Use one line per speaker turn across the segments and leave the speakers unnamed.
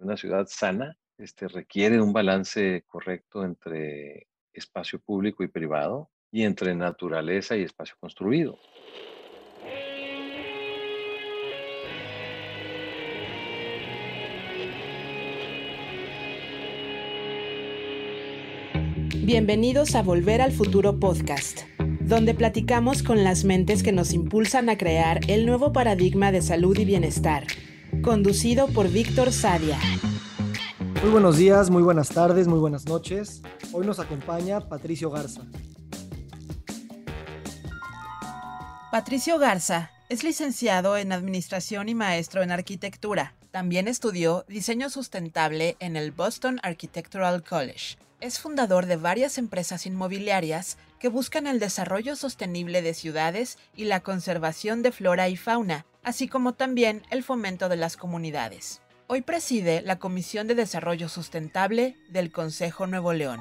Una ciudad sana este, requiere un balance correcto entre espacio público y privado y entre naturaleza y espacio construido.
Bienvenidos a Volver al Futuro Podcast, donde platicamos con las mentes que nos impulsan a crear el nuevo paradigma de salud y bienestar conducido por Víctor Sadia.
Muy buenos días, muy buenas tardes, muy buenas noches. Hoy nos acompaña Patricio Garza.
Patricio Garza es licenciado en Administración y maestro en Arquitectura. También estudió Diseño Sustentable en el Boston Architectural College. Es fundador de varias empresas inmobiliarias que buscan el desarrollo sostenible de ciudades y la conservación de flora y fauna, así como también el fomento de las comunidades. Hoy preside la Comisión de Desarrollo Sustentable del Consejo Nuevo León.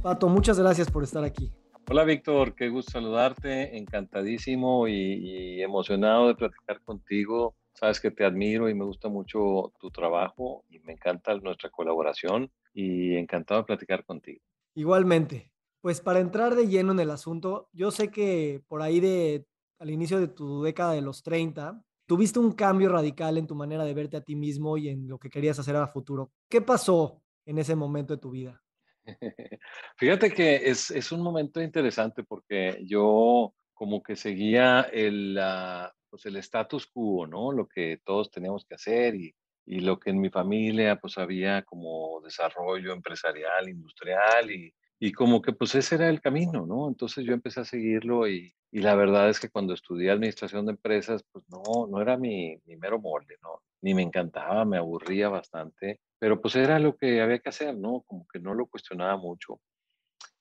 Pato, muchas gracias por estar aquí. Hola
Víctor, qué gusto saludarte, encantadísimo y, emocionado de platicar contigo. Sabes que te admiro y me gusta mucho tu trabajo y me encanta nuestra colaboración y encantado de platicar contigo.
Igualmente. Pues para entrar de lleno en el asunto, yo sé que por ahí de al inicio de tu década de los 30, tuviste un cambio radical en tu manera de verte a ti mismo y en lo que querías hacer a futuro. ¿Qué pasó en ese momento de tu vida?
Fíjate que es, es un momento interesante porque yo como que seguía el, ah, pues, el status quo, ¿no? Lo que todos teníamos que hacer y, y lo que en mi familia pues había como desarrollo empresarial, industrial y y como que pues ese era el camino, ¿no? Entonces yo empecé a seguirlo y, la verdad es que cuando estudié administración de empresas, pues no, no era mi, mero molde, ¿no? Ni me encantaba, me aburría bastante, pero pues era lo que había que hacer, ¿no? Como que no lo cuestionaba mucho.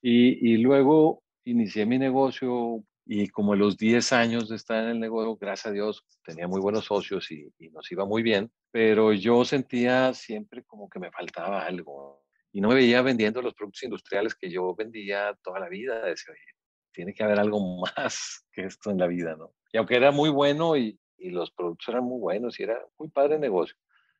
Y, y luego inicié mi negocio y como a los 10 años de estar en el negocio, gracias a Dios, tenía muy buenos socios y, y nos iba muy bien, pero yo sentía siempre como que me faltaba algo, y no me veía vendiendo los productos industriales que yo vendía toda la vida. Decía, oye, tiene que haber algo más que esto en la vida, ¿no? Y aunque era muy bueno y, y los productos eran muy buenos y era muy padre negocio,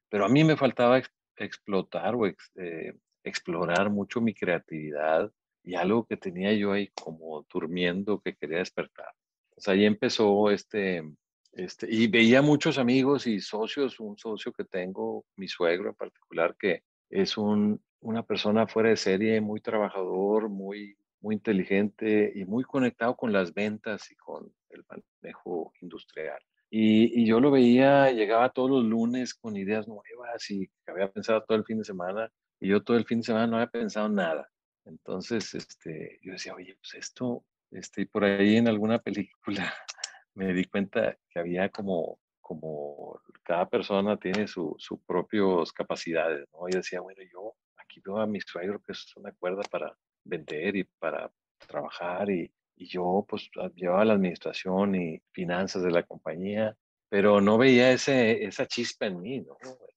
pero a mí me faltaba explotar o eh, explorar mucho mi creatividad y algo que tenía yo ahí como durmiendo que quería despertar. Pues ahí empezó este, este, y veía muchos amigos y socios, un socio que tengo, mi suegro en particular, que es un una persona fuera de serie, muy trabajador, muy, muy inteligente y muy conectado con las ventas y con el manejo industrial. Y, y, yo lo veía, llegaba todos los lunes con ideas nuevas y había pensado todo el fin de semana. Y yo todo el fin de semana no había pensado nada. Entonces, este, yo decía, oye, pues esto, este, por ahí en alguna película me di cuenta que había como, como cada persona tiene sus propias capacidades, ¿no? Y decía, bueno, yo aquí a mi suegro que es una cuerda para vender y para trabajar y, yo pues ah, llevaba la administración y finanzas de la compañía, pero no veía ese, esa chispa en mí, este,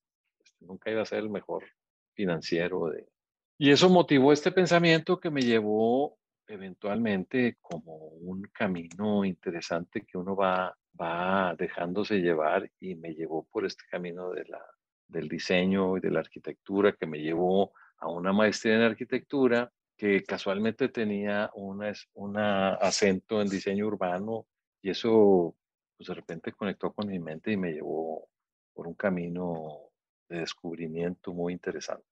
Nunca iba a ser el mejor financiero de... Y eso motivó este pensamiento que me llevó eventualmente como un camino interesante que uno va, va dejándose llevar y me llevó por este camino de la, del diseño y de la arquitectura que me llevó a una maestría en arquitectura que casualmente tenía un acento en diseño urbano y eso pues de repente conectó con mi mente y me llevó por un camino de descubrimiento muy interesante.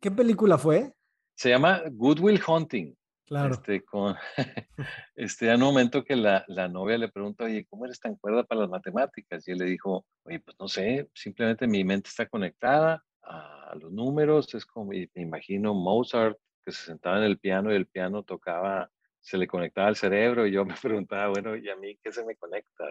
¿Qué película fue?
Se llama Goodwill Hunting. Claro. Este, con, este, en un momento que la, la, novia le pregunta, oye, ¿cómo eres tan cuerda para las matemáticas? Y él le dijo, oye, pues no sé, simplemente mi mente está conectada a, los números, es como, me imagino, Mozart, que se sentaba en el piano y el piano tocaba, se le conectaba al cerebro y yo me preguntaba, bueno, ¿y a mí qué se me conecta?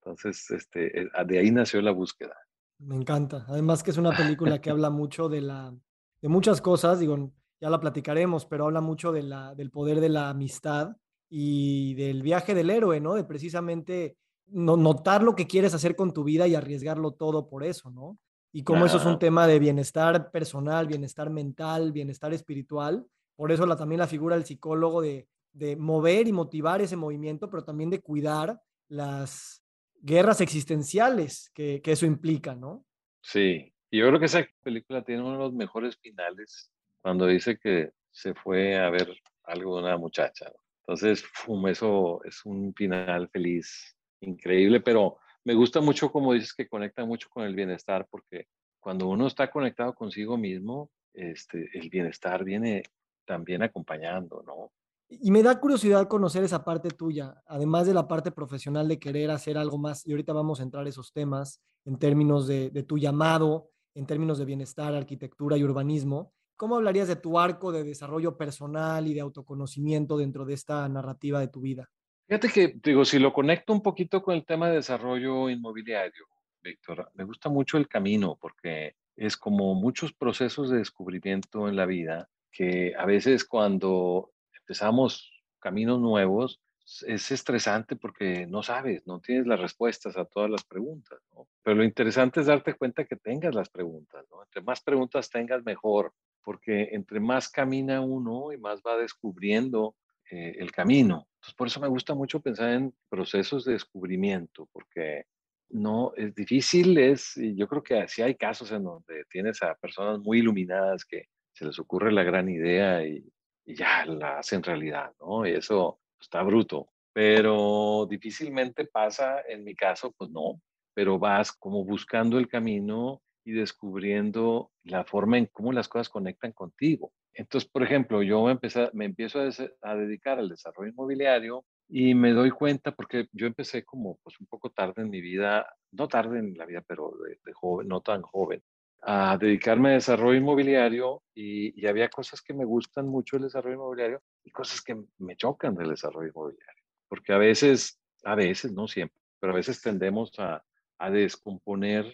Entonces, este, eh, de ahí nació la búsqueda.
Me encanta. Además que es una película que habla mucho de, la, de muchas cosas, digo, ya la platicaremos, pero habla mucho de la, del poder de la amistad y del viaje del héroe, ¿no? De precisamente notar lo que quieres hacer con tu vida y arriesgarlo todo por eso, ¿no? y cómo eso es un tema de bienestar personal, bienestar mental, bienestar espiritual. Por eso la, también la figura del psicólogo de, de mover y motivar ese movimiento, pero también de cuidar las guerras existenciales que, que eso implica, ¿no?
Sí, y yo creo que esa película tiene uno de los mejores finales cuando dice que se fue a ver algo de una muchacha. Entonces, fum, eso es un final feliz, increíble, pero me gusta mucho como dices que conecta mucho con el bienestar, porque cuando uno está conectado consigo mismo, este, el bienestar viene también acompañando, ¿no?
Y me da curiosidad conocer esa parte tuya, además de la parte profesional de querer hacer algo más, y ahorita vamos a entrar esos temas en términos de, de tu llamado, en términos de bienestar, arquitectura y urbanismo. ¿Cómo hablarías de tu arco de desarrollo personal y de autoconocimiento dentro de esta narrativa de tu vida?
Fíjate que, digo, si lo conecto un poquito con el tema de desarrollo inmobiliario, Víctor, me gusta mucho el camino porque es como muchos procesos de descubrimiento en la vida que a veces cuando empezamos caminos nuevos es estresante porque no sabes, no tienes las respuestas a todas las preguntas, ¿no? Pero lo interesante es darte cuenta que tengas las preguntas, ¿no? Entre más preguntas tengas, mejor, porque entre más camina uno y más va descubriendo eh, el camino. Entonces, por eso me gusta mucho pensar en procesos de descubrimiento, porque no es difícil, es, yo creo que sí hay casos en donde tienes a personas muy iluminadas que se les ocurre la gran idea y, y ya la hacen realidad, ¿no? Y eso está bruto, pero difícilmente pasa, en mi caso, pues no, pero vas como buscando el camino y descubriendo la forma en cómo las cosas conectan contigo. Entonces, por ejemplo, yo me empiezo a, dedicar al desarrollo inmobiliario y me doy cuenta, porque yo empecé como pues, un poco tarde en mi vida, no tarde en la vida, pero de, joven, no tan joven, a dedicarme a desarrollo inmobiliario y, había cosas que me gustan mucho del desarrollo inmobiliario y cosas que me chocan del desarrollo inmobiliario. Porque a veces, a veces, no siempre, pero a veces tendemos a, a descomponer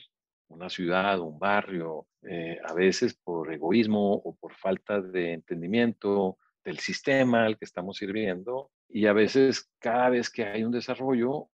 una ciudad, un barrio, eh, a veces por egoísmo o por falta de entendimiento del sistema al que estamos sirviendo. Y a veces cada vez que hay un desarrollo,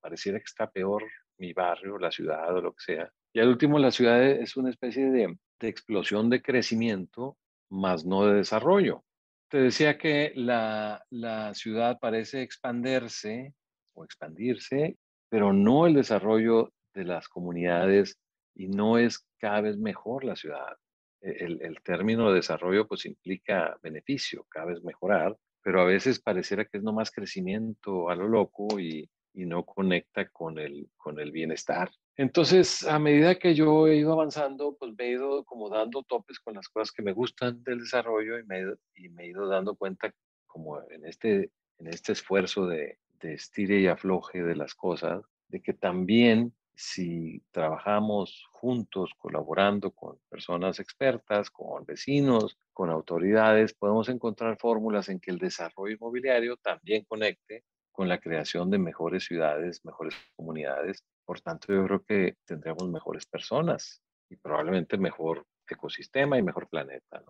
pareciera que está peor mi barrio, la ciudad o lo que sea. Y al último, la ciudad es una especie de, de explosión de crecimiento, más no de desarrollo. Te decía que la, la ciudad parece expanderse o expandirse, pero no el desarrollo de las comunidades y no es cada vez mejor la ciudad. E-, el, término desarrollo pues implica beneficio, cada vez mejorar, pero a veces pareciera que es nomás crecimiento a lo loco y, y no conecta con el, con el bienestar. Entonces, a medida que yo he ido avanzando, pues me he ido como dando topes con las cosas que me gustan del desarrollo y me, y me he ido dando cuenta como en este, en este esfuerzo de, de estire y afloje de las cosas, de que también si trabajamos juntos, colaborando con personas expertas, con vecinos, con autoridades, podemos encontrar fórmulas en que el desarrollo inmobiliario también conecte con la creación de mejores ciudades, mejores comunidades. Por tanto, yo creo que tendremos mejores personas y probablemente mejor ecosistema y mejor planeta,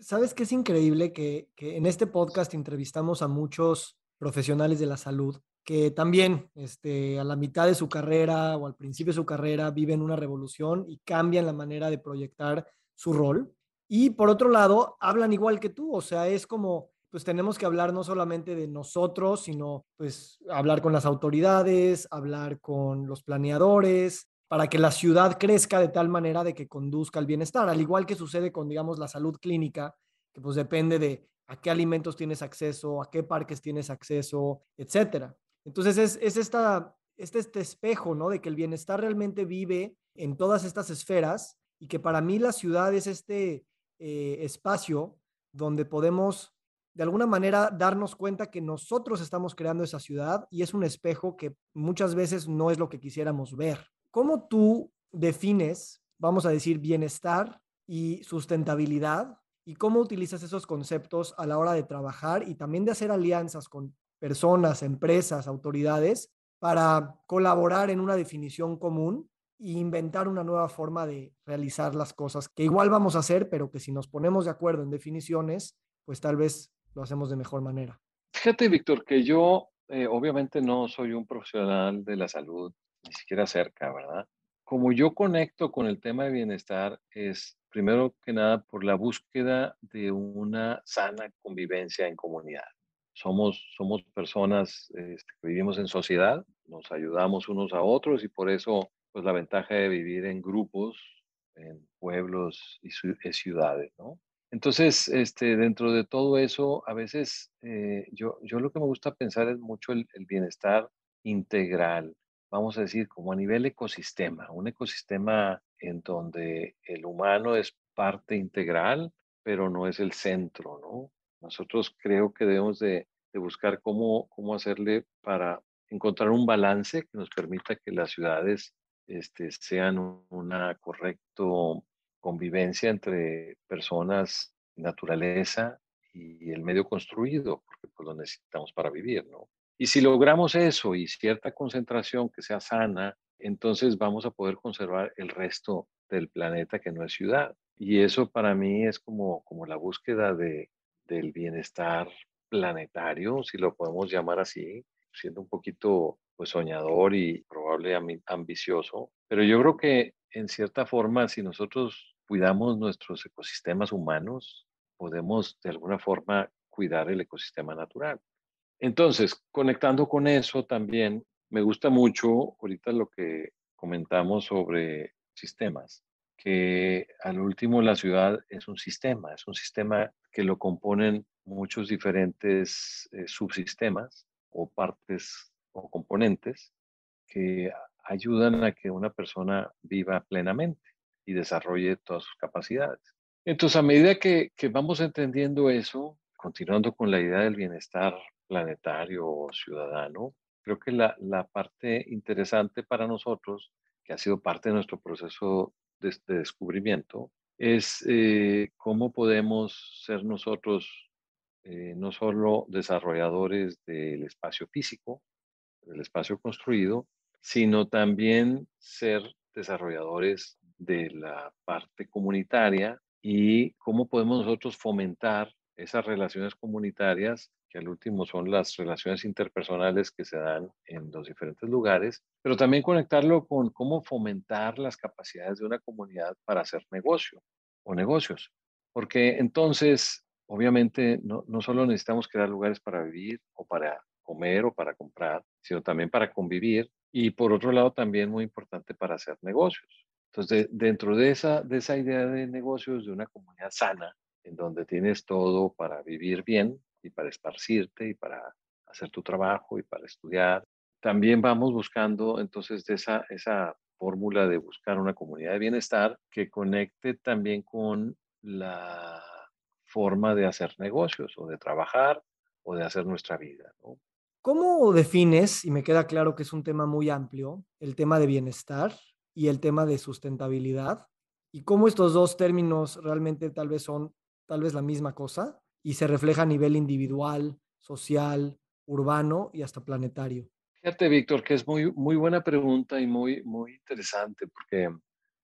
¿Sabes qué es increíble? Que, que en este podcast entrevistamos a muchos profesionales de la salud que también este, a la mitad de su carrera o al principio de su carrera viven una revolución y cambian la manera de proyectar su rol. Y por otro lado, hablan igual que tú, o sea, es como, pues tenemos que hablar no solamente de nosotros, sino pues hablar con las autoridades, hablar con los planeadores, para que la ciudad crezca de tal manera de que conduzca al bienestar, al igual que sucede con, digamos, la salud clínica, que pues depende de a qué alimentos tienes acceso, a qué parques tienes acceso, etcétera. Entonces es, este, espejo, ¿no? De que el bienestar realmente vive en todas estas esferas y que para mí la ciudad es este eh, espacio donde podemos de alguna manera darnos cuenta que nosotros estamos creando esa ciudad y es un espejo que muchas veces no es lo que quisiéramos ver. ¿Cómo tú defines, vamos a decir, bienestar y sustentabilidad? ¿Y cómo utilizas esos conceptos a la hora de trabajar y también de hacer alianzas con personas, empresas, autoridades, para colaborar en una definición común e inventar una nueva forma de realizar las cosas, que igual vamos a hacer, pero que si nos ponemos de acuerdo en definiciones, pues tal vez lo hacemos de mejor manera.
Fíjate, Víctor, que yo eh, obviamente no soy un profesional de la salud, ni siquiera cerca, ¿verdad? Como yo conecto con el tema de bienestar es primero que nada por la búsqueda de una sana convivencia en comunidad somos, personas este, que vivimos en sociedad, nos ayudamos unos a otros y por eso pues la ventaja de vivir en grupos, en pueblos y eh, ciudades, ¿no? Entonces, este, dentro de todo eso, a veces eh, yo, lo que me gusta pensar es mucho el, el, bienestar integral, vamos a decir, como a nivel ecosistema, un ecosistema en donde el humano es parte integral, pero no es el centro, ¿no? Nosotros creo que debemos de, buscar cómo, cómo hacerle para encontrar un balance que nos permita que las ciudades este, sean una correcta convivencia entre personas, naturaleza y el medio construido, porque pues, lo necesitamos para vivir, ¿no? Y si logramos eso y cierta concentración que sea sana, entonces vamos a poder conservar el resto del planeta que no es ciudad. Y eso para mí es como, como la búsqueda de, del bienestar planetario, si lo podemos llamar así, siendo un poquito pues, soñador y probablemente ambicioso. Pero yo creo que en cierta forma, si nosotros cuidamos nuestros ecosistemas humanos, podemos de alguna forma cuidar el ecosistema natural. Entonces, conectando con eso también, me gusta mucho ahorita lo que comentamos sobre sistemas que al último la ciudad es un sistema, es un sistema que lo componen muchos diferentes eh, subsistemas o partes o componentes que ayudan a que una persona viva plenamente y desarrolle todas sus capacidades. Entonces, a medida que, vamos entendiendo eso, continuando con la idea del bienestar planetario o ciudadano, creo que la, la parte interesante para nosotros, que ha sido parte de nuestro proceso de este descubrimiento es eh, cómo podemos ser nosotros eh, no solo desarrolladores del espacio físico, del espacio construido, sino también ser desarrolladores de la parte comunitaria y cómo podemos nosotros fomentar esas relaciones comunitarias que al último son las relaciones interpersonales que se dan en los diferentes lugares, pero también conectarlo con cómo fomentar las capacidades de una comunidad para hacer negocio o negocios. Porque entonces, obviamente, no, no solo necesitamos crear lugares para vivir o para comer o para comprar, sino también para convivir y por otro lado también muy importante para hacer negocios. Entonces, dentro de esa, de esa idea de negocios, de una comunidad sana, en donde tienes todo para vivir bien, y para esparcirte y para hacer tu trabajo y para estudiar. También vamos buscando entonces esa, esa fórmula de buscar una comunidad de bienestar que conecte también con la forma de hacer negocios o de trabajar o de hacer nuestra vida.
¿Cómo defines, y me queda claro que es un tema muy amplio, el tema de bienestar y el tema de sustentabilidad? ¿Y cómo estos dos términos realmente tal vez son tal vez la misma cosa? y se refleja a nivel individual, social, urbano y hasta planetario?
Fíjate, Víctor, que es muy, muy buena pregunta y muy, muy interesante, porque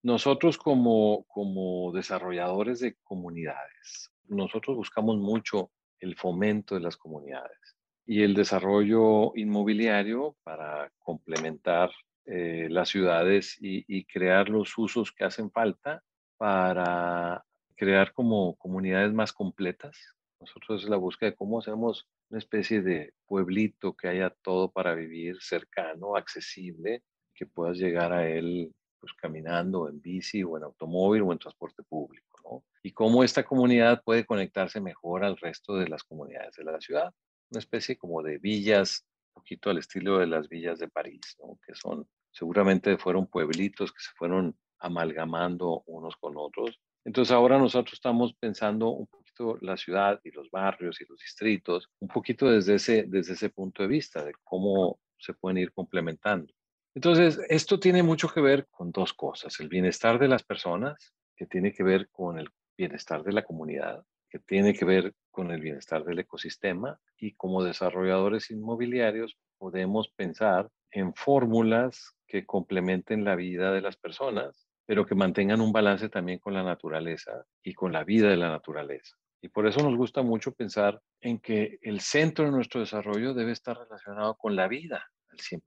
nosotros como, como desarrolladores de comunidades, nosotros buscamos mucho el fomento de las comunidades y el desarrollo inmobiliario para complementar eh, las ciudades y, y crear los usos que hacen falta para crear como comunidades más completas nosotros es la búsqueda de cómo hacemos una especie de pueblito que haya todo para vivir cercano, accesible, que puedas llegar a él pues caminando, en bici o en automóvil o en transporte público, ¿no? Y cómo esta comunidad puede conectarse mejor al resto de las comunidades de la ciudad, una especie como de villas, un poquito al estilo de las villas de París, Que son, seguramente fueron pueblitos que se fueron amalgamando unos con otros entonces ahora nosotros estamos pensando un poquito la ciudad y los barrios y los distritos, un poquito desde ese, desde ese punto de vista, de cómo se pueden ir complementando. Entonces, esto tiene mucho que ver con dos cosas, el bienestar de las personas, que tiene que ver con el bienestar de la comunidad, que tiene que ver con el bienestar del ecosistema y como desarrolladores inmobiliarios podemos pensar en fórmulas que complementen la vida de las personas pero que mantengan un balance también con la naturaleza y con la vida de la naturaleza. Y por eso nos gusta mucho pensar en que el centro de nuestro desarrollo debe estar relacionado con la vida al 100%.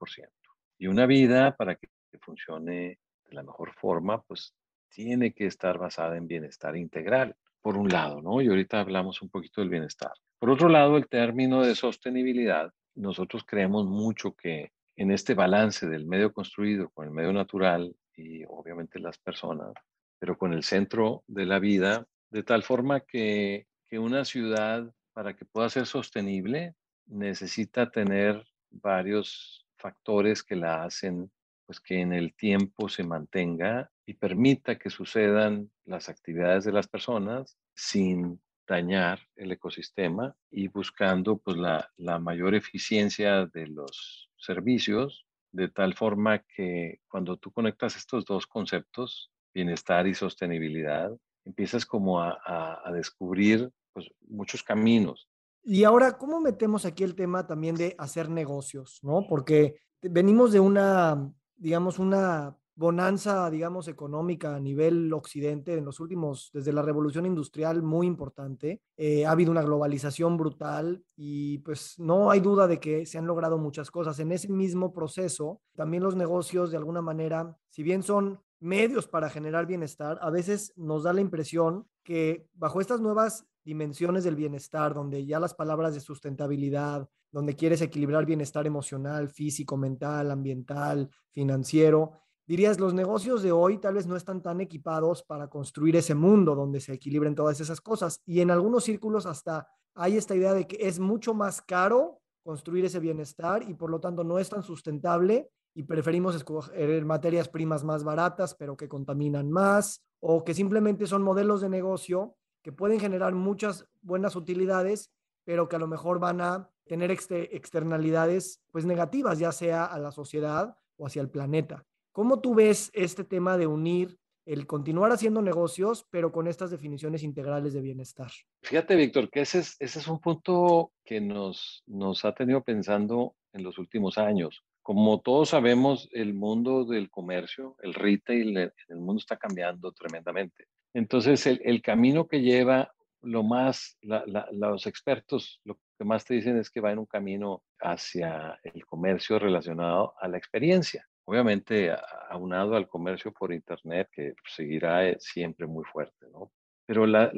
Y una vida, para que funcione de la mejor forma, pues tiene que estar basada en bienestar integral, por un lado, ¿no? Y ahorita hablamos un poquito del bienestar. Por otro lado, el término de sostenibilidad, nosotros creemos mucho que en este balance del medio construido con el medio natural y obviamente las personas, pero con el centro de la vida, de tal forma que, una ciudad, para que pueda ser sostenible, necesita tener varios factores que la hacen, pues que en el tiempo se mantenga y permita que sucedan las actividades de las personas sin dañar el ecosistema y buscando pues la, la mayor eficiencia de los servicios de tal forma que cuando tú conectas estos dos conceptos, bienestar y sostenibilidad, empiezas como a, descubrir pues, muchos caminos.
Y ahora, ¿cómo metemos aquí el tema también de hacer negocios? ¿no? Porque venimos de una, digamos, una bonanza, digamos, económica a nivel occidente en los últimos, desde la revolución industrial, muy importante. Eh, ha habido una globalización brutal y pues no hay duda de que se han logrado muchas cosas. En ese mismo proceso, también los negocios, de alguna manera, si bien son medios para generar bienestar, a veces nos da la impresión que bajo estas nuevas dimensiones del bienestar, donde ya las palabras de sustentabilidad, donde quieres equilibrar bienestar emocional, físico, mental, ambiental, financiero, dirías, los negocios de hoy tal vez no están tan equipados para construir ese mundo donde se equilibren todas esas cosas. Y en algunos círculos hasta hay esta idea de que es mucho más caro construir ese bienestar y por lo tanto no es tan sustentable y preferimos escoger materias primas más baratas pero que contaminan más o que simplemente son modelos de negocio que pueden generar muchas buenas utilidades pero que a lo mejor van a tener externalidades pues negativas ya sea a la sociedad o hacia el planeta. ¿Cómo tú ves este tema de unir el continuar haciendo negocios, pero con estas definiciones integrales de bienestar?
Fíjate, Víctor, que ese es, ese es un punto que nos, nos ha tenido pensando en los últimos años. Como todos sabemos, el mundo del comercio, el retail, el, el mundo está cambiando tremendamente. Entonces, el, el camino que lleva lo más, los expertos lo que más te dicen es que va en un camino hacia el comercio relacionado a la experiencia obviamente aunado al comercio por Internet, que seguirá eh, siempre muy fuerte, ¿no? Pero la,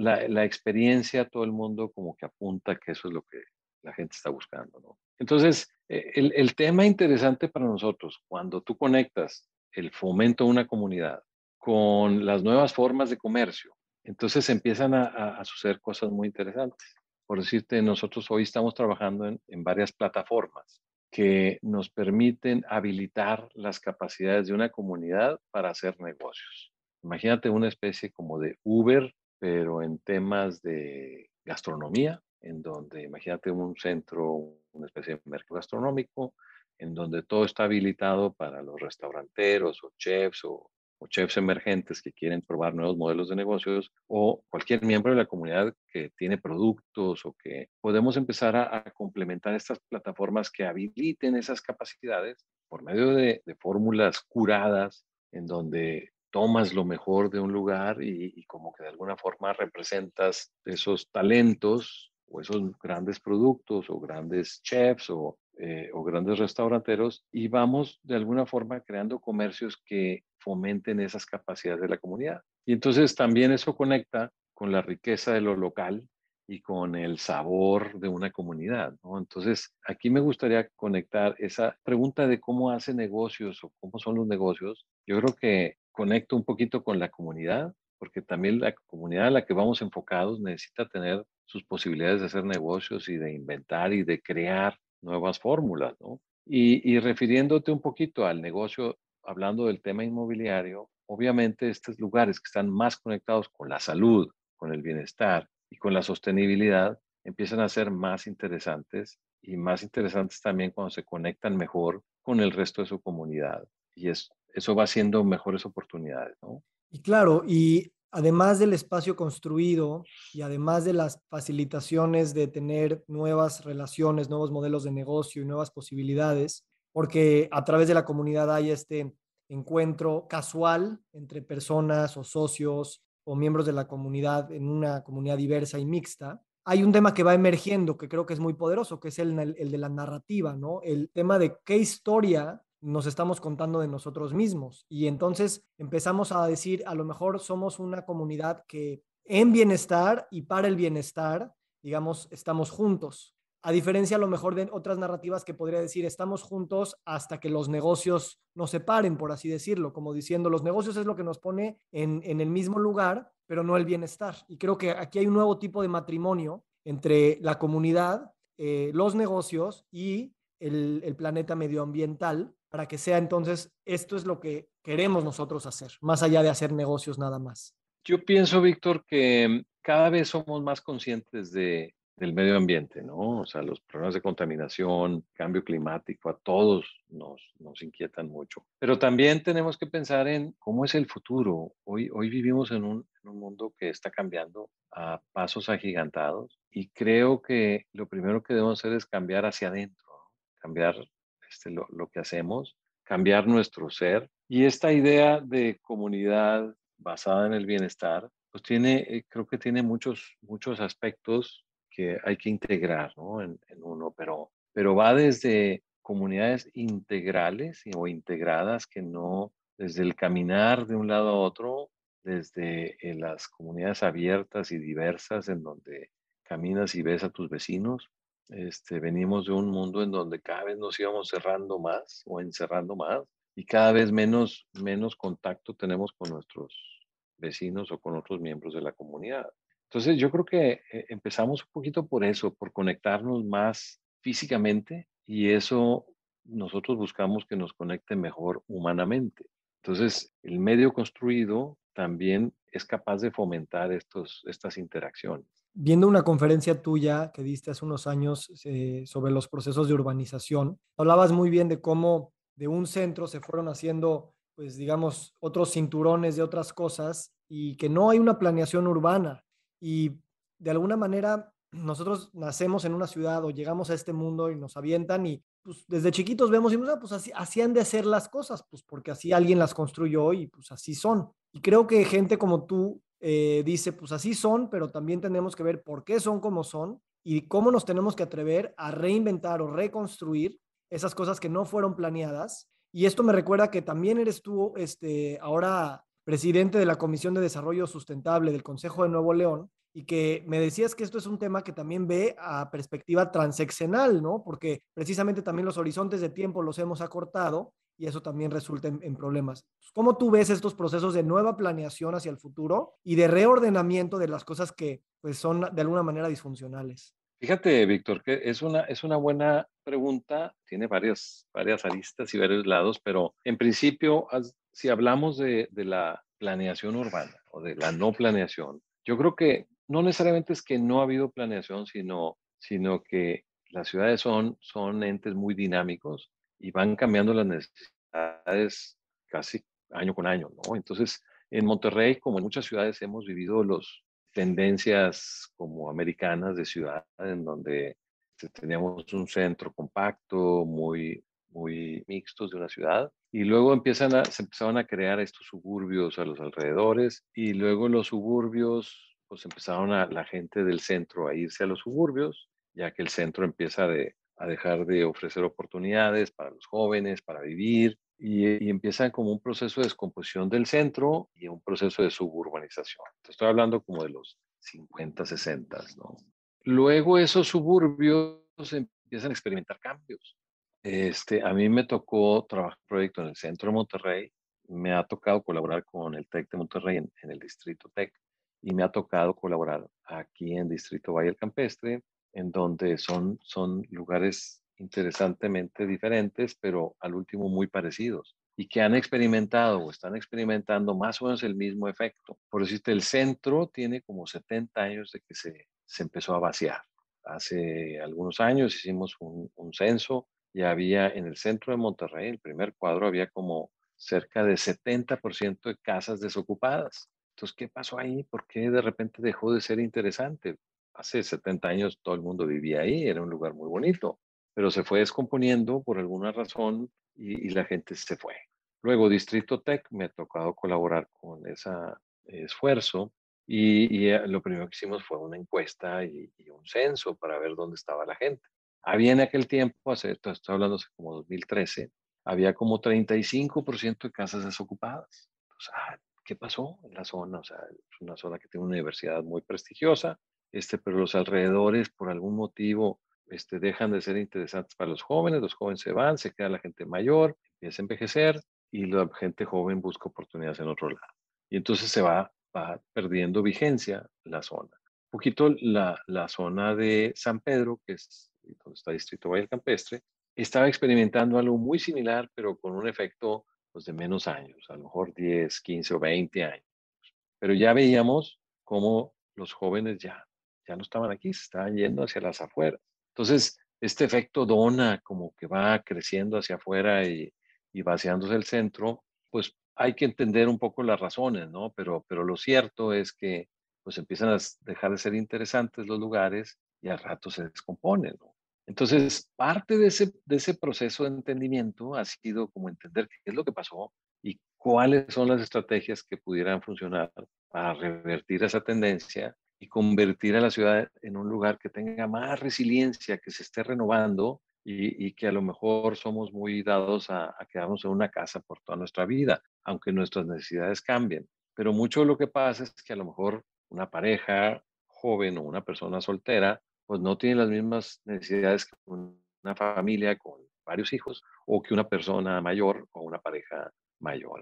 experiencia, todo el mundo como que apunta que eso es lo que la gente está buscando, ¿no? Entonces, eh, el, tema interesante para nosotros, cuando tú conectas el fomento de una comunidad con las nuevas formas de comercio, entonces empiezan a, a suceder cosas muy interesantes. Por decirte, nosotros hoy estamos trabajando en, en varias plataformas que nos permiten habilitar las capacidades de una comunidad para hacer negocios. Imagínate una especie como de Uber, pero en temas de gastronomía, en donde imagínate un centro, una especie de mercado gastronómico, en donde todo está habilitado para los restauranteros o chefs o chefs emergentes que quieren probar nuevos modelos de negocios o cualquier miembro de la comunidad que tiene productos o que podemos empezar a, complementar estas plataformas que habiliten esas capacidades por medio de, fórmulas curadas en donde tomas lo mejor de un lugar y, y como que de alguna forma representas esos talentos o esos grandes productos o grandes chefs o eh, o grandes restauranteros y vamos de alguna forma creando comercios que fomenten esas capacidades de la comunidad. Y entonces también eso conecta con la riqueza de lo local y con el sabor de una comunidad. ¿no? Entonces, aquí me gustaría conectar esa pregunta de cómo hace negocios o cómo son los negocios. Yo creo que conecto un poquito con la comunidad, porque también la comunidad a la que vamos enfocados necesita tener sus posibilidades de hacer negocios y de inventar y de crear nuevas fórmulas, ¿no? Y, refiriéndote un poquito al negocio, hablando del tema inmobiliario, obviamente estos lugares que están más conectados con la salud, con el bienestar y con la sostenibilidad, empiezan a ser más interesantes y más interesantes también cuando se conectan mejor con el resto de su comunidad. Y es, eso va siendo mejores oportunidades, ¿no?
Y claro, y además del espacio construido y además de las facilitaciones de tener nuevas relaciones, nuevos modelos de negocio y nuevas posibilidades, porque a través de la comunidad hay este encuentro casual entre personas o socios o miembros de la comunidad en una comunidad diversa y mixta, hay un tema que va emergiendo que creo que es muy poderoso, que es el, de la narrativa, ¿no? El tema de qué historia nos estamos contando de nosotros mismos. Y entonces empezamos a decir, a lo mejor somos una comunidad que en bienestar y para el bienestar, digamos, estamos juntos. A diferencia a lo mejor de otras narrativas que podría decir, estamos juntos hasta que los negocios nos separen, por así decirlo, como diciendo, los negocios es lo que nos pone en, el mismo lugar, pero no el bienestar. Y creo que aquí hay un nuevo tipo de matrimonio entre la comunidad, eh, los negocios y el planeta medioambiental, para que sea entonces, esto es lo que queremos nosotros hacer, más allá de hacer negocios nada más.
Yo pienso, Víctor, que mm, cada vez somos más conscientes del medio ambiente, ¿no? O sea, los problemas de contaminación, cambio climático, a todos nos, inquietan mucho. Pero también tenemos que pensar en cómo es el futuro. Hoy, vivimos en un, mundo que está cambiando a pasos agigantados y creo que lo primero que debemos hacer es cambiar hacia adentro, cambiar este, lo, que hacemos, cambiar nuestro ser. Y esta idea de comunidad basada en el bienestar, pues tiene, eh, creo que tiene muchos, muchos aspectos que hay que integrar ¿no? en, en, uno, pero, pero va desde comunidades integrales o integradas que no, desde el caminar de un lado a otro, desde eh, las comunidades abiertas y diversas en donde caminas y ves a tus vecinos, este, venimos de un mundo en donde cada vez nos íbamos cerrando más o encerrando más y cada vez menos, contacto tenemos con nuestros vecinos o con otros miembros de la comunidad. Entonces yo creo que eh, empezamos un poquito por eso, por conectarnos más físicamente y eso nosotros buscamos que nos conecte mejor humanamente. Entonces el medio construido también es capaz de fomentar estas interacciones
viendo una conferencia tuya que diste hace unos años eh, sobre los procesos de urbanización, hablabas muy bien de cómo de un centro se fueron haciendo, pues digamos, otros cinturones de otras cosas y que no hay una planeación urbana. Y de alguna manera nosotros nacemos en una ciudad o llegamos a este mundo y nos avientan y pues, desde chiquitos vemos y ah, pues así, han de ser las cosas, pues porque así alguien las construyó y pues así son. Y creo que gente como tú eh, dice, pues así son, pero también tenemos que ver por qué son como son y cómo nos tenemos que atrever a reinventar o reconstruir esas cosas que no fueron planeadas. Y esto me recuerda que también eres tú, este, ahora presidente de la Comisión de Desarrollo Sustentable del Consejo de Nuevo León, y que me decías que esto es un tema que también ve a perspectiva transeccional, ¿no? Porque precisamente también los horizontes de tiempo los hemos acortado y eso también resulta en, problemas. Pues, ¿Cómo tú ves estos procesos de nueva planeación hacia el futuro y de reordenamiento de las cosas que pues, son de alguna manera disfuncionales?
Fíjate, Víctor, que es una, es una buena pregunta, tiene varias, varias aristas y varios lados, pero en principio, si hablamos de, la planeación urbana o de la no planeación, yo creo que no necesariamente es que no ha habido planeación, sino, sino que las ciudades son, son entes muy dinámicos y van cambiando las necesidades casi año con año, ¿no? Entonces, en Monterrey, como en muchas ciudades, hemos vivido las tendencias como americanas de ciudad, en donde este, teníamos un centro compacto, muy, muy mixtos de una ciudad, y luego empiezan se empezaban a crear estos suburbios a los alrededores, y luego los suburbios, pues empezaron a la gente del centro a irse a los suburbios, ya que el centro empieza de, a dejar de ofrecer oportunidades para los jóvenes, para vivir, y, eh, empiezan como un proceso de descomposición del centro y un proceso de suburbanización. estoy hablando como de los 50, 60, ¿no? Luego esos suburbios empiezan a experimentar cambios. Este, a mí me tocó trabajar proyecto en el centro de Monterrey, me ha tocado colaborar con el TEC de Monterrey en, el distrito TEC y me ha tocado colaborar aquí en Distrito Valle del Campestre en donde son, son lugares interesantemente diferentes, pero al último muy parecidos y que han experimentado o están experimentando más o menos el mismo efecto. Por decirte, el centro tiene como 70 años de que se, empezó a vaciar. Hace algunos años hicimos un, un censo y había en el centro de Monterrey, el primer cuadro, había como cerca de 70% de casas desocupadas. Entonces, ¿qué pasó ahí? ¿Por qué de repente dejó de ser interesante? hace 70 años todo el mundo vivía ahí, era un lugar muy bonito, pero se fue descomponiendo por alguna razón y, la gente se fue. Luego Distrito Tech me ha tocado colaborar con ese esfuerzo y, eh, lo primero que hicimos fue una encuesta y, un censo para ver dónde estaba la gente. Había en aquel tiempo, hace, estoy hablando de como 2013, había como 35% de casas desocupadas. Entonces, sea ¿qué pasó en la zona? O sea, es una zona que tiene una universidad muy prestigiosa, este, pero los alrededores por algún motivo este, dejan de ser interesantes para los jóvenes, los jóvenes se van, se queda la gente mayor, empieza a envejecer y la gente joven busca oportunidades en otro lado. Y entonces se va, perdiendo vigencia la zona. Un poquito la, la zona de San Pedro, que es donde está Distrito Valle Campestre, estaba experimentando algo muy similar, pero con un efecto pues, de menos años, a lo mejor 10, 15 o 20 años. Pero ya veíamos cómo los jóvenes ya ya no estaban aquí, se estaban yendo hacia las afueras. Entonces, este efecto dona como que va creciendo hacia afuera y, vaciándose el centro, pues hay que entender un poco las razones, ¿no? Pero, pero lo cierto es que pues empiezan a dejar de ser interesantes los lugares y al rato se descomponen, ¿no? Entonces, parte de ese, de ese proceso de entendimiento ha sido como entender qué es lo que pasó y cuáles son las estrategias que pudieran funcionar para revertir esa tendencia y convertir a la ciudad en un lugar que tenga más resiliencia, que se esté renovando y, que a lo mejor somos muy dados a, quedarnos en una casa por toda nuestra vida, aunque nuestras necesidades cambien. Pero mucho de lo que pasa es que a lo mejor una pareja joven o una persona soltera, pues no tiene las mismas necesidades que una familia con varios hijos o que una persona mayor o una pareja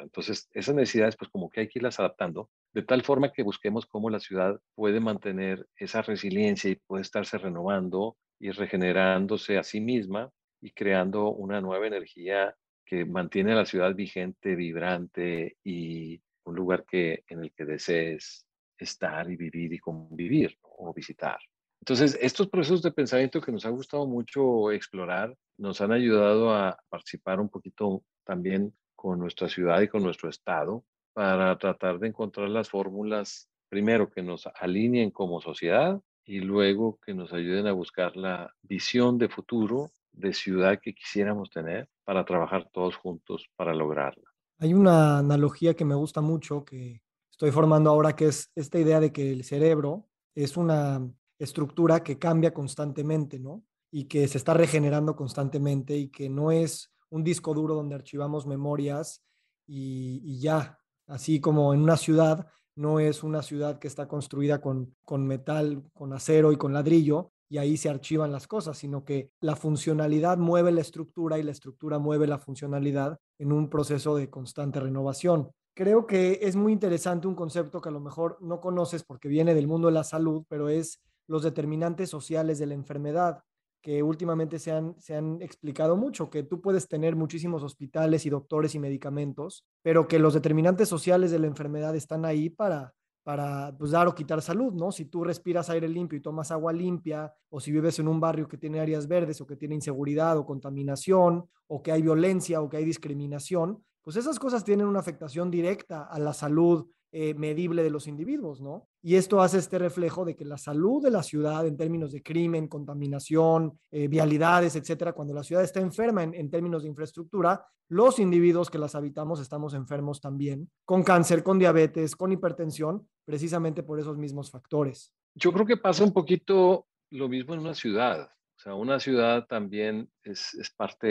entonces, esas necesidades, pues como que hay que irlas adaptando, de tal forma que busquemos cómo la ciudad puede mantener esa resiliencia y puede estarse renovando y regenerándose a sí misma y creando una nueva energía que mantiene a la ciudad vigente, vibrante y un lugar que, en el que desees estar y vivir y convivir o visitar. Entonces, estos procesos de pensamiento que nos ha gustado mucho explorar nos han ayudado a participar un poquito también con nuestra ciudad y con nuestro estado para tratar de encontrar las fórmulas, primero, que nos alineen como sociedad y luego que nos ayuden a buscar la visión de futuro de ciudad que quisiéramos tener para trabajar todos juntos para lograrla.
Hay una analogía que me gusta mucho que estoy formando ahora, que es esta idea de que el cerebro es una estructura que cambia constantemente, ¿no? Y que se está regenerando constantemente y que no es un disco duro donde archivamos memorias y, ya, así como en una ciudad, no es una ciudad que está construida con, con metal, con acero y con ladrillo, y ahí se archivan las cosas, sino que la funcionalidad mueve la estructura y la estructura mueve la funcionalidad en un proceso de constante renovación. Creo que es muy interesante un concepto que a lo mejor no conoces porque viene del mundo de la salud, pero es los determinantes sociales de la enfermedad que últimamente se han, se han explicado mucho, que tú puedes tener muchísimos hospitales y doctores y medicamentos, pero que los determinantes sociales de la enfermedad están ahí para, para pues, dar o quitar salud, ¿no? Si tú respiras aire limpio y tomas agua limpia, o si vives en un barrio que tiene áreas verdes o que tiene inseguridad o contaminación, o que hay violencia o que hay discriminación, pues esas cosas tienen una afectación directa a la salud eh, medible de los individuos, ¿no? Y esto hace este reflejo de que la salud de la ciudad en términos de crimen, contaminación, eh, vialidades, etcétera, cuando la ciudad está enferma en, términos de infraestructura, los individuos que las habitamos estamos enfermos también, con cáncer, con diabetes, con hipertensión, precisamente por esos mismos factores. Yo creo que pasa un
poquito lo mismo en una ciudad. O sea, una ciudad también es parte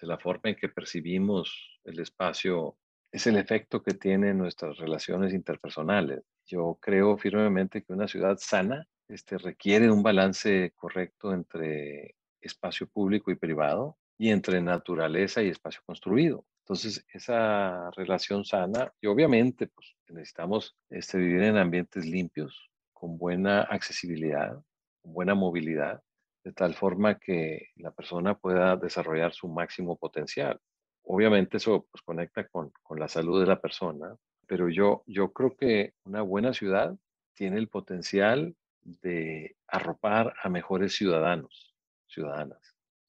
de la forma en que percibimos el espacio es el efecto que tienen nuestras relaciones interpersonales. Yo creo firmemente que una ciudad sana este, requiere un balance correcto entre espacio público y privado y entre naturaleza y espacio construido. Entonces, esa relación sana, y obviamente pues, necesitamos este, vivir en ambientes limpios, con buena accesibilidad, con buena movilidad, de tal forma que la persona pueda desarrollar su máximo potencial. Obviamente eso pues, conecta con, la salud de la persona, pero yo, yo creo que una buena ciudad tiene el potencial de arropar a mejores ciudadanos, ciudadanas.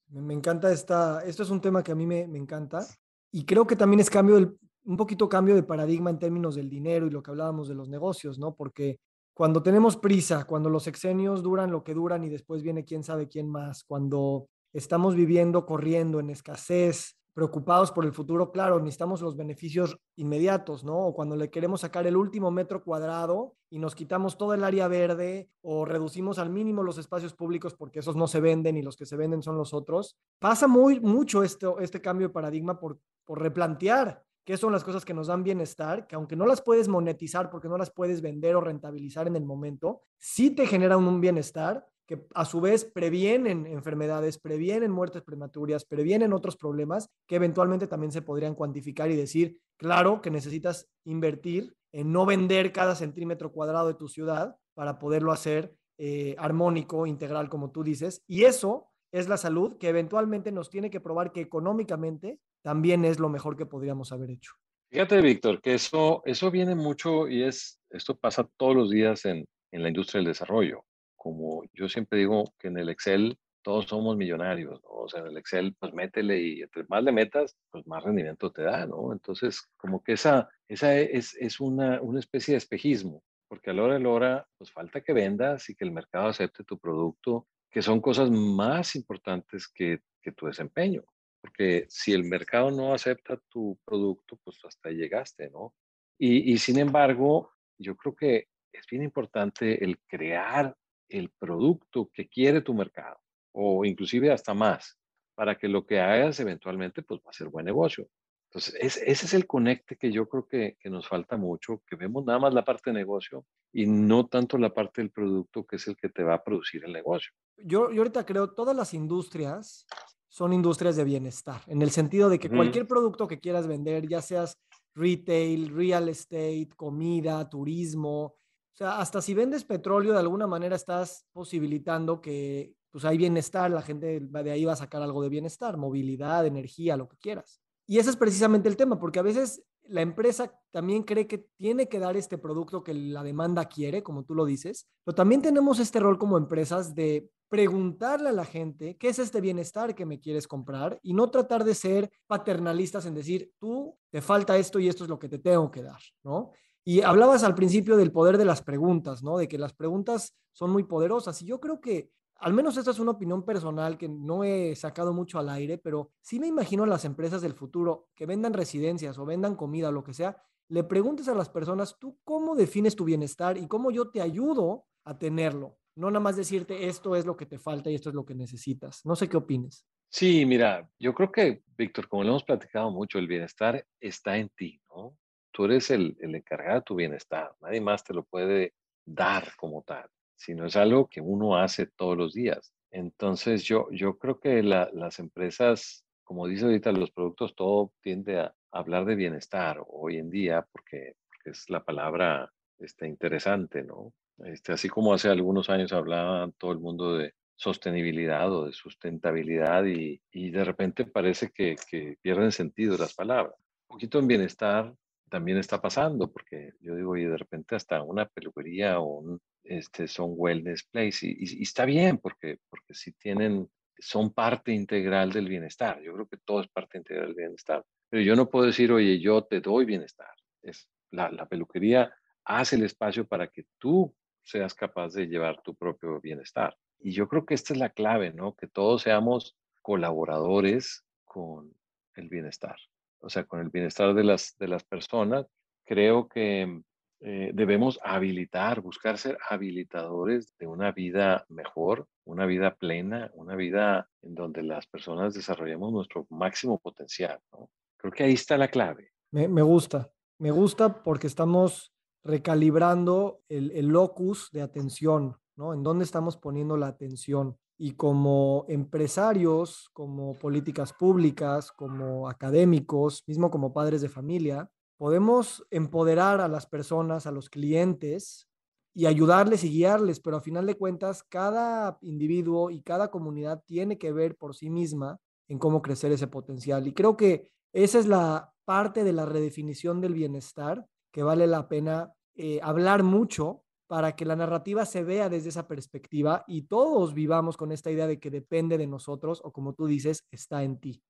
Me encanta esta, esto es un tema que a mí me, encanta y creo que también es cambio un poquito cambio de paradigma en términos del dinero y lo que hablábamos de los negocios, ¿no? Porque cuando tenemos prisa, cuando los exenios duran lo que duran y después viene quién sabe quién más, cuando estamos viviendo corriendo en escasez, preocupados por el futuro, claro, necesitamos los beneficios inmediatos, ¿no? O cuando le queremos sacar el último metro cuadrado y nos quitamos todo el área verde o reducimos al mínimo los espacios públicos porque esos no se venden y los que se venden son los otros. Pasa muy mucho esto, este cambio de paradigma por, por replantear qué son las cosas que nos dan bienestar, que aunque no las puedes monetizar porque no las puedes vender o rentabilizar en el momento, sí te generan un bienestar que a su vez previenen enfermedades, previenen muertes prematuras, previenen otros problemas que eventualmente también se podrían cuantificar y decir, claro que necesitas invertir en no vender cada centímetro cuadrado de tu ciudad para poderlo hacer eh, armónico, integral, como tú dices. Y eso es la salud que eventualmente nos tiene que probar que económicamente también es lo mejor que podríamos haber hecho.
Fíjate, Víctor, que eso, eso viene mucho y es, esto pasa todos los días en la industria del desarrollo como yo siempre digo que en el Excel todos somos millonarios, ¿no? O sea, en el Excel, pues métele y entre más le metas, pues más rendimiento te da, ¿no? Entonces, como que esa, esa es, es una, una especie de espejismo, porque a la hora de la hora, pues falta que vendas y que el mercado acepte tu producto, que son cosas más importantes que, que tu desempeño, porque si el mercado no acepta tu producto, pues hasta ahí llegaste, ¿no? Y, y sin embargo, yo creo que es bien importante el crear el producto que quiere tu mercado o inclusive hasta más para que lo que hagas eventualmente pues va a ser buen negocio. Entonces, ese es el conecte que yo creo que, nos falta mucho, que vemos nada más la parte de negocio y no tanto la parte del producto que es el que te va a producir el negocio.
Yo, yo ahorita creo todas las industrias son industrias de bienestar, en el sentido de que cualquier producto que quieras vender, ya seas retail, real estate, comida, turismo, o sea, hasta si vendes petróleo, de alguna manera estás posibilitando que pues hay bienestar, la gente de ahí va a sacar algo de bienestar, movilidad, energía, lo que quieras. Y ese es precisamente el tema, porque a veces la empresa también cree que tiene que dar este producto que la demanda quiere, como tú lo dices, pero también tenemos este rol como empresas de preguntarle a la gente qué es este bienestar que me quieres comprar y no tratar de ser paternalistas en decir, tú te falta esto y esto es lo que te tengo que dar, ¿no? Y hablabas al principio del poder de las preguntas, ¿no? De que las preguntas son muy poderosas. Y yo creo que, al menos esta es una opinión personal que no he sacado mucho al aire, pero sí me imagino las empresas del futuro que vendan residencias o vendan comida lo que sea, le preguntes a las personas, ¿tú cómo defines tu bienestar y cómo yo te ayudo a tenerlo? No nada más decirte esto es lo que te falta y esto es lo que necesitas. No sé qué opines.
Sí, mira, yo creo que, Víctor, como lo hemos platicado mucho, el bienestar está en ti, ¿no? Tú eres el, el encargado de tu bienestar. Nadie más te lo puede dar como tal, sino es algo que uno hace todos los días. Entonces yo, yo creo que las empresas, como dice ahorita, los productos, todo tiende a hablar de bienestar hoy en día porque, es la palabra este, interesante, ¿no? Este, así como hace algunos años hablaba todo el mundo de sostenibilidad o de sustentabilidad y, y de repente parece que, que pierden sentido las palabras. Un poquito en bienestar también está pasando, porque yo digo, y de repente hasta una peluquería o un, este, son wellness place, y, está bien, porque, porque si tienen, son parte integral del bienestar, yo creo que todo es parte integral del bienestar, pero yo no puedo decir, oye, yo te doy bienestar, es la, la peluquería hace el espacio para que tú seas capaz de llevar tu propio bienestar. Y yo creo que esta es la clave, ¿no? Que todos seamos colaboradores con el bienestar o sea, con el bienestar de las, personas, creo que eh, debemos habilitar, buscar ser habilitadores de una vida mejor, una vida plena, una vida en donde las personas desarrollemos nuestro máximo potencial. ¿no? Creo que ahí está la clave.
Me, gusta, me gusta porque estamos recalibrando el, el, locus de atención, ¿no? En dónde estamos poniendo la atención y como empresarios, como políticas públicas, como académicos, mismo como padres de familia, podemos empoderar a las personas, a los clientes y ayudarles y guiarles, pero a final de cuentas, cada individuo y cada comunidad tiene que ver por sí misma en cómo crecer ese potencial. Y creo que esa es la parte de la redefinición del bienestar que vale la pena eh, hablar mucho para que la narrativa se vea desde esa perspectiva y todos vivamos con esta idea de que depende de nosotros o como tú dices, está en ti.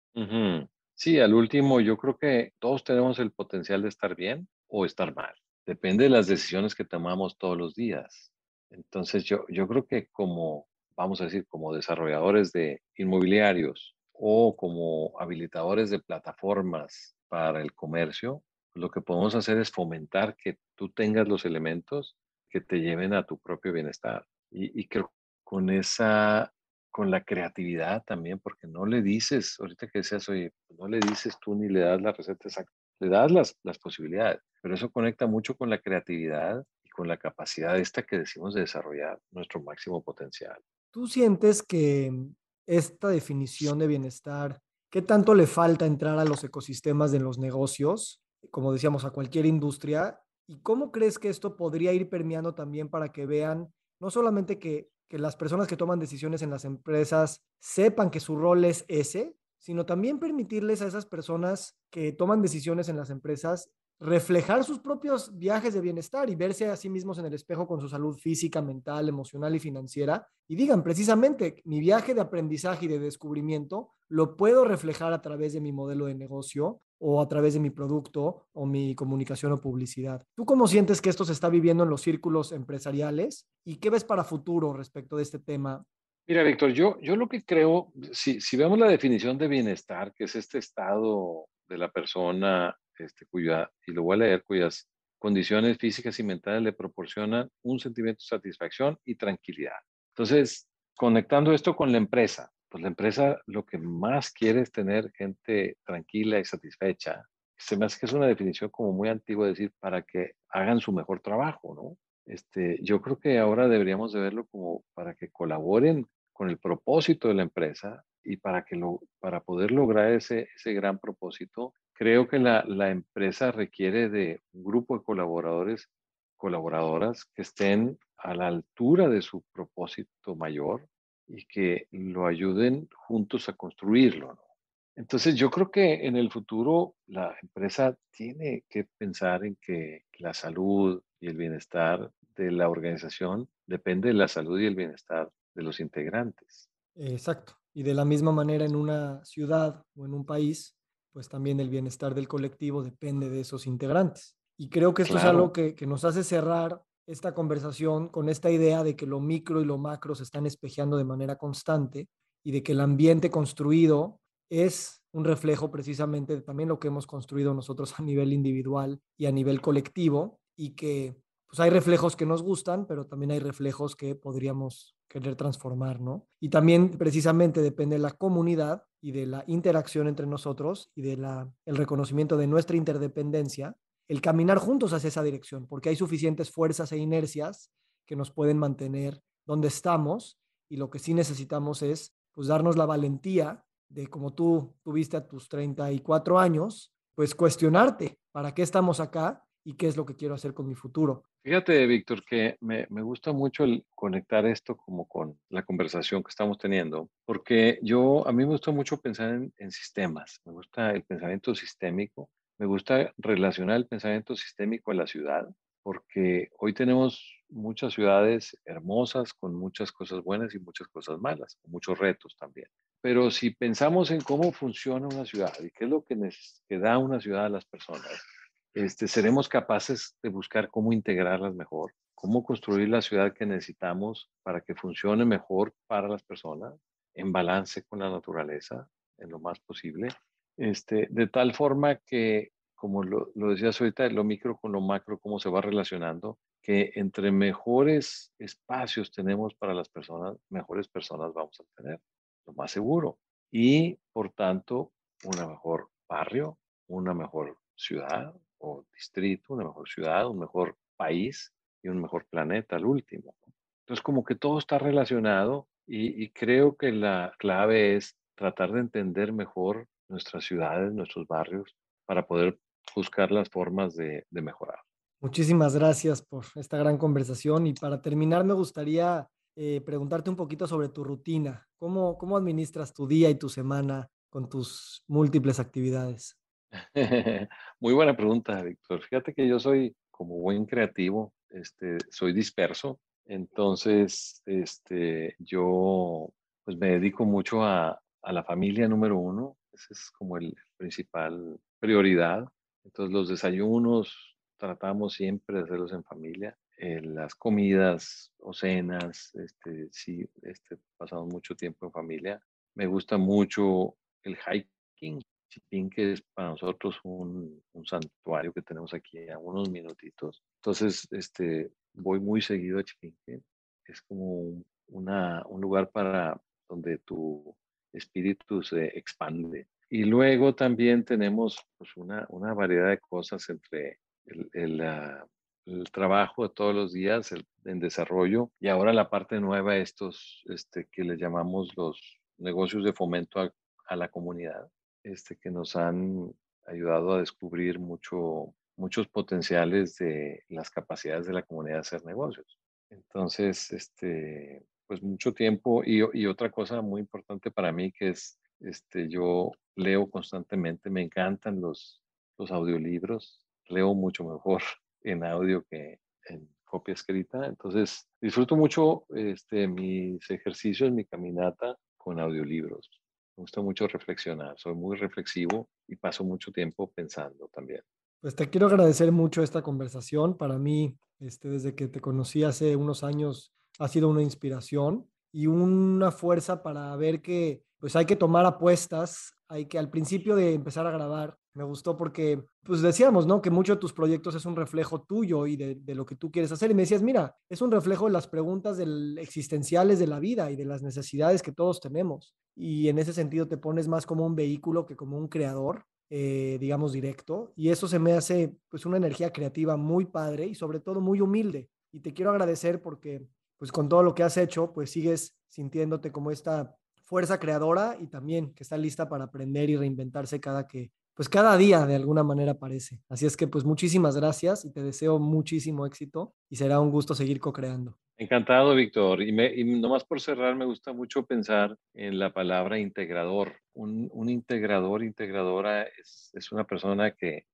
Sí, al último, yo creo que todos tenemos el potencial de estar bien o estar mal. Depende de las decisiones que tomamos todos los días. Entonces, yo, yo creo que como, vamos a decir, como desarrolladores de inmobiliarios o como habilitadores de plataformas para el comercio, lo que podemos hacer es fomentar que tú tengas los elementos que te lleven a tu propio bienestar. Y, y creo con esa, con la creatividad también, porque no le dices, ahorita que decías, hoy pues no le dices tú ni le das la receta exacta, le das las, las posibilidades, pero eso conecta mucho con la creatividad y con la capacidad esta que decimos de desarrollar nuestro máximo potencial.
¿Tú sientes que mm, esta definición de bienestar, qué tanto le falta entrar a los ecosistemas de los negocios, como decíamos, a cualquier industria, ¿Y cómo crees que esto podría ir permeando también para que vean, no solamente que, que las personas que toman decisiones en las empresas sepan que su rol es ese, sino también permitirles a esas personas que toman decisiones en las empresas reflejar sus propios viajes de bienestar y verse a sí mismos en el espejo con su salud física, mental, emocional y financiera. Y digan, precisamente, mi viaje de aprendizaje y de descubrimiento lo puedo reflejar a través de mi modelo de negocio o a través de mi producto o mi comunicación o publicidad. ¿Tú cómo sientes que esto se está viviendo en los círculos empresariales y qué ves para futuro respecto de este tema
Mira, Víctor, yo, yo lo que creo, si, si, vemos la definición de bienestar, que es este estado de la persona este, y lo voy a leer, cuyas condiciones físicas y mentales le proporcionan un sentimiento de satisfacción y tranquilidad. Entonces, conectando esto con la empresa, pues la empresa lo que más quiere es tener gente tranquila y satisfecha. Se me hace que es una definición como muy antigua decir para que hagan su mejor trabajo, ¿no? Este, yo creo que ahora deberíamos de verlo como para que colaboren con el propósito de la empresa y para que lo, para poder lograr ese, ese gran propósito Creo que la, empresa requiere de un grupo de colaboradores, colaboradoras que estén a la altura de su propósito mayor y que lo ayuden juntos a construirlo. Entonces yo creo que en el futuro la empresa tiene que pensar en que la salud y el bienestar de la organización depende de la salud y el bienestar de los integrantes.
Exacto. Y de la misma manera en una ciudad o en un país, pues también el bienestar del colectivo depende de esos integrantes. Y creo que esto es algo que, nos hace cerrar esta conversación con esta idea de que lo micro y lo macro se están espejeando de manera constante y de que el ambiente construido es un reflejo precisamente de también lo que hemos construido nosotros a nivel individual y a nivel colectivo y que pues hay reflejos que nos gustan, pero también hay reflejos que podríamos querer transformar, ¿no? Y también precisamente depende de la comunidad y de la interacción entre nosotros y de la el reconocimiento de nuestra interdependencia, el caminar juntos hacia esa dirección, porque hay suficientes fuerzas e inercias que nos pueden mantener donde estamos y lo que sí necesitamos es pues darnos la valentía de como tú tuviste a tus 34 años, pues cuestionarte, ¿para qué estamos acá y qué es lo que quiero hacer con mi futuro?
Fíjate, Víctor, que me, gusta mucho el conectar esto como con la conversación que estamos teniendo, porque yo, a mí me gusta mucho pensar en, sistemas, me gusta el pensamiento sistémico, me gusta relacionar el pensamiento sistémico a la ciudad, porque hoy tenemos muchas ciudades hermosas con muchas cosas buenas y muchas cosas malas, muchos retos también. Pero si pensamos en cómo funciona una ciudad y qué es lo que, que da una ciudad a las personas, este, seremos capaces de buscar cómo integrarlas mejor, cómo construir la ciudad que necesitamos para que funcione mejor para las personas, en balance con la naturaleza, en lo más posible, este, de tal forma que, como lo, decías ahorita, lo micro con lo macro, cómo se va relacionando, que entre mejores espacios tenemos para las personas, mejores personas vamos a tener, lo más seguro. Y, por tanto, un mejor barrio, una mejor ciudad, distrito, una mejor ciudad, un mejor país y un mejor planeta al último. Entonces, como que todo está relacionado y, creo que la clave es tratar de entender mejor nuestras ciudades, nuestros barrios, para poder buscar las formas de, de, mejorar.
Muchísimas gracias por esta gran conversación y para terminar me gustaría eh, preguntarte un poquito sobre tu rutina. ¿Cómo, ¿Cómo administras tu día y tu semana con tus múltiples actividades?
Muy buena pregunta, Víctor. Fíjate que yo soy como buen creativo, este, soy disperso, entonces este, yo pues me dedico mucho a, la familia número uno, esa es como el principal prioridad. Entonces los desayunos tratamos siempre de hacerlos en familia. Eh, las comidas o cenas, este, sí, este, pasamos mucho tiempo en familia. Me gusta mucho el hiking, Chipinque es para nosotros un, santuario que tenemos aquí a unos minutitos. Entonces, este, voy muy seguido a Chipinque. Es como una, un lugar para donde tu espíritu se expande. Y luego también tenemos pues, una, una variedad de cosas entre el, ah, el, trabajo de todos los días el, en desarrollo y ahora la parte nueva, estos este, que le llamamos los negocios de fomento a la comunidad. Este, que nos han ayudado a descubrir mucho, muchos potenciales de las capacidades de la comunidad de hacer negocios. Entonces, este, pues mucho tiempo y, otra cosa muy importante para mí que es, este, yo leo constantemente, me encantan los, audiolibros, leo mucho mejor en audio que en copia escrita, entonces disfruto mucho este, mis ejercicios, mi caminata con audiolibros. Me gusta mucho reflexionar, soy muy reflexivo y paso mucho tiempo pensando también.
Pues te quiero agradecer mucho esta conversación. Para mí, este, desde que te conocí hace unos años, ha sido una inspiración y una fuerza para ver que pues hay que tomar apuestas, hay que al principio de empezar a grabar, me gustó porque, pues decíamos, ¿no? Que muchos de tus proyectos es un reflejo tuyo y de, lo que tú quieres hacer. Y me decías, mira, es un reflejo de las preguntas del, existenciales de la vida y de las necesidades que todos tenemos. Y en ese sentido te pones más como un vehículo que como un creador, eh, digamos, directo. Y eso se me hace, pues, una energía creativa muy padre y sobre todo muy humilde. Y te quiero agradecer porque, pues, con todo lo que has hecho, pues sigues sintiéndote como esta fuerza creadora y también que está lista para aprender y reinventarse cada que pues cada día de alguna manera aparece. Así es que pues muchísimas gracias y te deseo muchísimo éxito y será un gusto seguir co-creando.
Encantado, Víctor. Y, nomás por cerrar, me gusta mucho pensar en la palabra integrador. Un, integrador, integradora es, una persona que,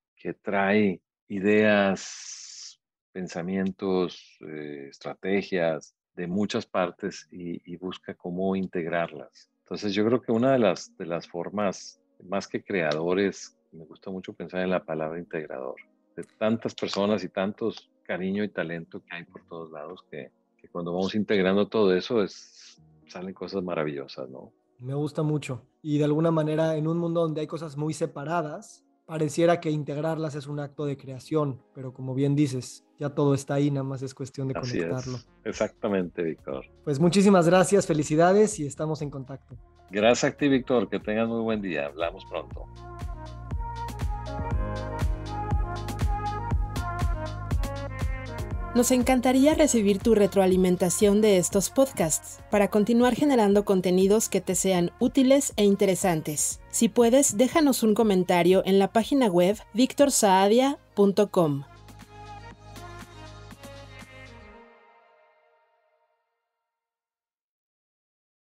trae ideas, pensamientos, eh, estrategias de muchas partes y, busca cómo integrarlas. Entonces yo creo que una de las, de las formas más que creadores, me gusta mucho pensar en la palabra integrador. De tantas personas y tantos cariño y talento que hay por todos lados, que, cuando vamos integrando todo eso es, salen cosas maravillosas, ¿no?
Me gusta mucho. Y de alguna manera, en un mundo donde hay cosas muy separadas, pareciera que integrarlas es un acto de creación, pero como bien dices, ya todo está ahí, nada más es cuestión de Así
Exactamente, Víctor.
Pues muchísimas gracias, felicidades y estamos en contacto.
Gracias a ti, Víctor. Que tengas muy buen día. Hablamos pronto.
Nos encantaría recibir tu retroalimentación de estos podcasts para continuar generando contenidos que te sean útiles e interesantes. Si puedes, déjanos un comentario en la página web victorsaadia.com.